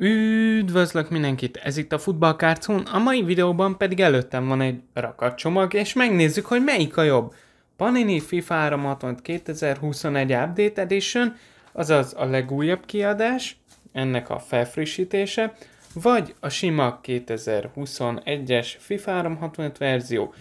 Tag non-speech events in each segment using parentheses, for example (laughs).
Üdvözlök mindenkit, ez itt a Futballkárcón, a mai videóban pedig előttem van egy csomag, és megnézzük, hogy melyik a jobb. Panini FIFA 360 2021 Update Edition, azaz a legújabb kiadás, ennek a felfrissítése, vagy a sima 2021-es FIFA 365 verzió.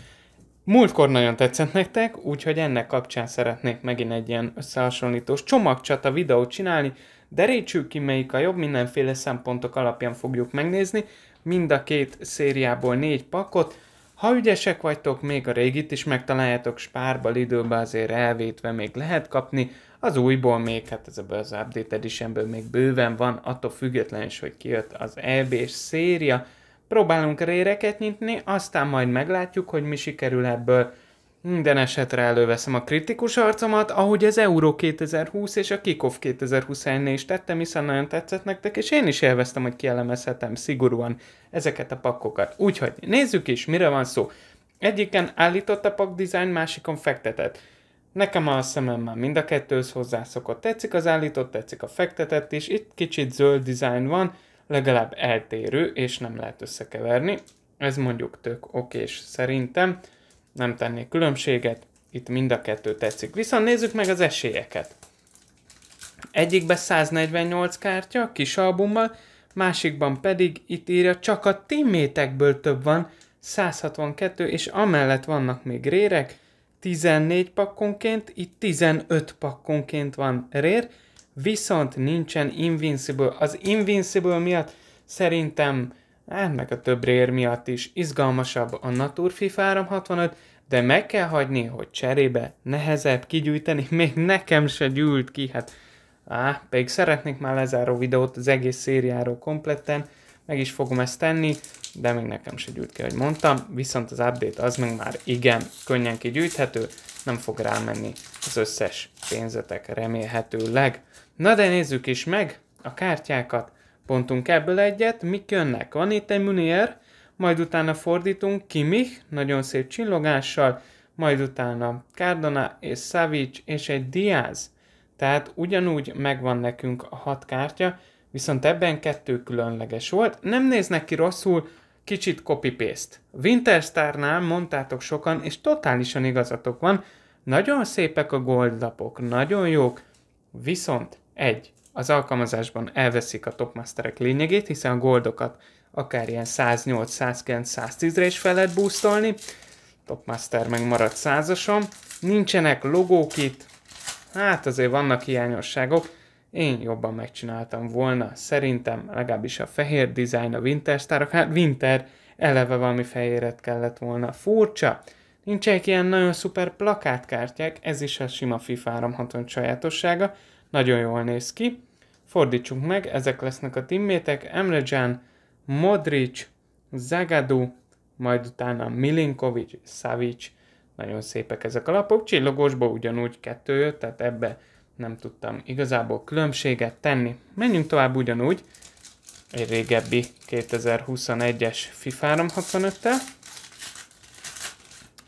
Múltkor nagyon tetszett nektek, úgyhogy ennek kapcsán szeretnék megint egy ilyen összehasonlítós csomagcsata videót csinálni, derítsük ki, melyik a jobb, mindenféle szempontok alapján fogjuk megnézni, mind a két szériából négy pakot, ha ügyesek vagytok, még a régit is megtaláljátok, spárba, időbe azért elvétve még lehet kapni, az újból még, hát ez az Update Editionből még bőven van, attól független is, hogy kijött az eb és széria. Próbálunk réreket nyitni, aztán majd meglátjuk, hogy mi sikerül ebből. Minden esetre előveszem a kritikus arcomat, ahogy az Euro 2020 és a Kikov 2021-nél is tettem, hiszen nagyon tetszett nektek, és én is élveztem, hogy kielemezhetem szigorúan ezeket a pakkokat. Úgyhogy nézzük is, mire van szó. Egyiken állított a pak design, másikon fektetett. Nekem a szemem már mind a kettőhöz hozzászokott. Tetszik az állított, tetszik a fektetett is. Itt kicsit zöld design van, legalább eltérő, és nem lehet összekeverni. Ez mondjuk tök okés szerintem nem tennék különbséget, itt mind a kettő tetszik. Viszont nézzük meg az esélyeket. Egyikben 148 kártya, kis albummal, másikban pedig itt írja, csak a timmétekből több van, 162, és amellett vannak még rérek, 14 pakkonként, itt 15 pakkonként van rér, viszont nincsen Invincible. Az Invincible miatt szerintem ennek a több rér miatt is izgalmasabb a FIFA 365, de meg kell hagyni, hogy cserébe nehezebb kigyűjteni, (laughs) még nekem se gyűlt ki, hát á, pedig szeretnék már lezáró videót az egész szériáról kompletten, meg is fogom ezt tenni, de még nekem se gyűlt ki, hogy mondtam, viszont az update az még már igen könnyen kigyűjthető, nem fog rámenni az összes pénzetek remélhetőleg. Na de nézzük is meg a kártyákat, Pontunk ebből egyet, mik jönnek? Van itt egy Munier, majd utána fordítunk Kimich, nagyon szép csillogással, majd utána Cardona és Savic és egy Diaz. Tehát ugyanúgy megvan nekünk a hat kártya, viszont ebben kettő különleges volt. Nem néznek ki rosszul, kicsit copy-paste. Winterstárnál mondtátok sokan, és totálisan igazatok van, nagyon szépek a goldlapok, nagyon jók, viszont egy, az alkalmazásban elveszik a topmasterek lényegét, hiszen a goldokat akár ilyen 108, 109, 110-re is fel lehet boostolni. Topmaster meg marad Nincsenek logók itt. Hát azért vannak hiányosságok. Én jobban megcsináltam volna, szerintem legalábbis a fehér dizájn a Winterstárok, hát Winter eleve valami fehéret kellett volna. Furcsa! Nincsenek ilyen nagyon szuper plakátkártyák, ez is a sima FIFA 360 sajátossága, nagyon jól néz ki. Fordítsunk meg, ezek lesznek a timmétek, Emre Can, Modric, Zagadu, majd utána Milinkovic, Savic, nagyon szépek ezek a lapok, csillogósba ugyanúgy kettő jött, tehát ebbe nem tudtam igazából különbséget tenni. Menjünk tovább ugyanúgy, egy régebbi 2021-es FIFA 365-tel.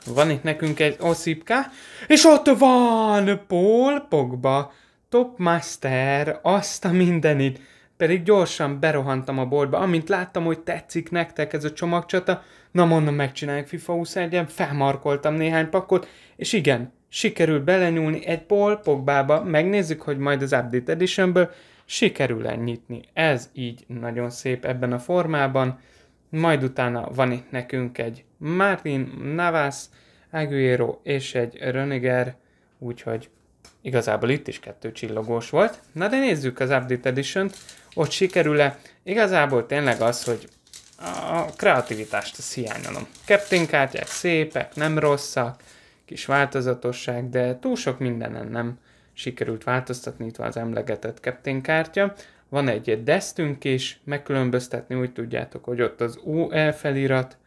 Van itt nekünk egy oszipká, és ott van Paul Pogba, Topmaster, azt a mindenit! Pedig gyorsan berohantam a boltba, amint láttam, hogy tetszik nektek ez a csomagcsata, na mondom, megcsináljuk FIFA 21-en, felmarkoltam néhány pakot, és igen, sikerült belenyúlni egy Paul Pogbába, megnézzük, hogy majd az Update Editionből sikerül elnyitni, Ez így nagyon szép ebben a formában. Majd utána van itt nekünk egy Martin Navas, Aguero és egy Röniger, úgyhogy Igazából itt is kettő csillogós volt. Na de nézzük az Update edition -t. Ott sikerül-e? Igazából tényleg az, hogy a kreativitást a hiányolom. Captain kártyák szépek, nem rosszak, kis változatosság, de túl sok mindenen nem sikerült változtatni, itt van az emlegetett Captain kártya. Van egy egy desztünk is, megkülönböztetni úgy tudjátok, hogy ott az UE felirat,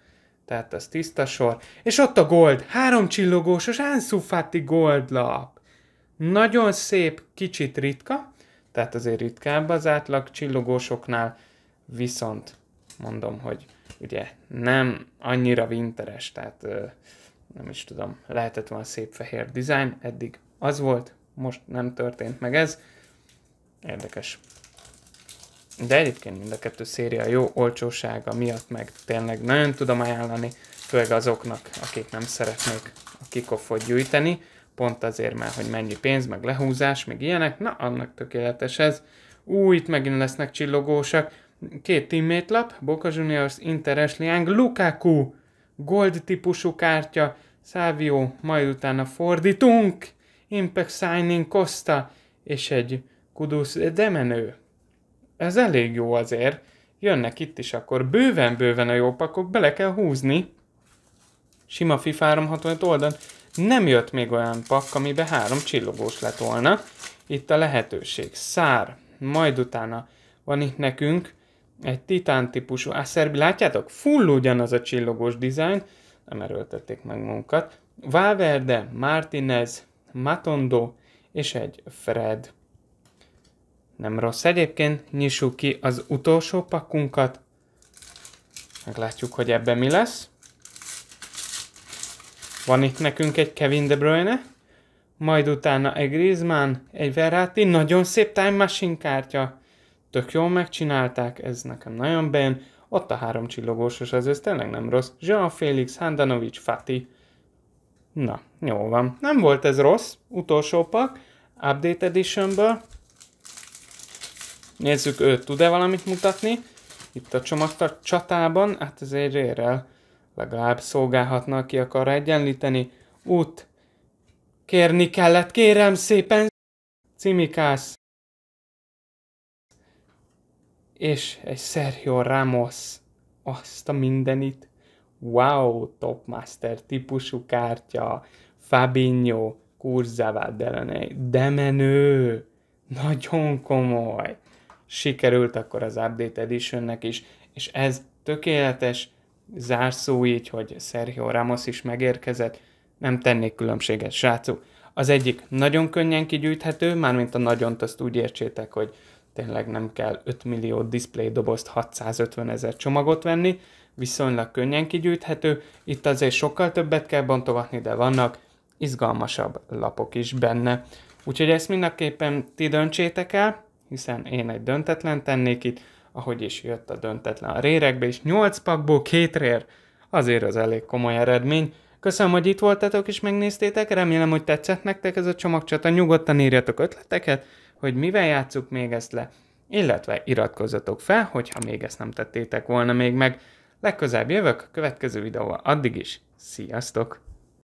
tehát az tiszta sor, és ott a gold, három csillogós, és Ansu gold lap. Nagyon szép, kicsit ritka, tehát azért ritkább az átlag csillogósoknál, viszont mondom, hogy ugye nem annyira vinteres, tehát nem is tudom, lehetett volna szép fehér dizájn eddig az volt, most nem történt meg ez. Érdekes. De egyébként mind a kettő széria jó olcsósága miatt meg tényleg nagyon tudom ajánlani, főleg azoknak, akik nem szeretnék a kikofot gyűjteni pont azért már, hogy mennyi pénz, meg lehúzás, meg ilyenek, na annak tökéletes ez. Új, itt megint lesznek csillogósak. Két teammate lap, Boca Juniors, Inter, Esliang, Lukaku, gold típusú kártya, Savio, majd utána fordítunk, Impact Signing, Costa, és egy kudusz, Demenő. Ez elég jó azért. Jönnek itt is akkor bőven-bőven a jó pakok, bele kell húzni. Sima FIFA 365 oldal. Nem jött még olyan pakk, amiben három csillogós lett volna. Itt a lehetőség. Szár. Majd utána van itt nekünk egy titán típusú Acerbi. Látjátok? Full ugyanaz a csillogós dizájn. Nem erőltették meg munkat. Valverde, Martinez, Matondo és egy Fred. Nem rossz egyébként, nyissuk ki az utolsó pakkunkat. Meglátjuk, hogy ebben mi lesz. Van itt nekünk egy Kevin De Bruyne, majd utána egy Griezmann, egy Verratti, nagyon szép Time Machine kártya. Tök jól megcsinálták, ez nekem nagyon bejön. Ott a három csillogósos, ez, ez tényleg nem rossz. Jean Félix, Handanovic, Fati. Na, jó van. Nem volt ez rossz, utolsó pak, Update Editionből. Nézzük, ő tud-e valamit mutatni. Itt a csomagtart csatában, hát ez egy rérel Legalább szolgálhatna, ki akar egyenlíteni. Út. Kérni kellett, kérem szépen. Cimikász. És egy Sergio Ramos. Azt a mindenit. Wow, topmaster típusú kártya. Fabinho, Kurzava, Delaney. De menő! Nagyon komoly! Sikerült akkor az Update Editionnek is, és ez tökéletes zárszó így, hogy Sergio Ramos is megérkezett, nem tennék különbséget, srácok. Az egyik nagyon könnyen kigyűjthető, mármint a nagyon azt úgy értsétek, hogy tényleg nem kell 5 millió display dobozt 650 ezer csomagot venni, viszonylag könnyen kigyűjthető, itt azért sokkal többet kell bontogatni, de vannak izgalmasabb lapok is benne. Úgyhogy ezt mindenképpen ti döntsétek el, hiszen én egy döntetlen tennék itt, ahogy is jött a döntetlen a réregbe, és 8 pakból két rér. Azért az elég komoly eredmény. Köszönöm, hogy itt voltatok és megnéztétek, remélem, hogy tetszett nektek ez a csomagcsata, nyugodtan írjatok ötleteket, hogy mivel játsszuk még ezt le, illetve iratkozzatok fel, hogyha még ezt nem tettétek volna még meg. Legközelebb jövök a következő videóval, addig is, sziasztok!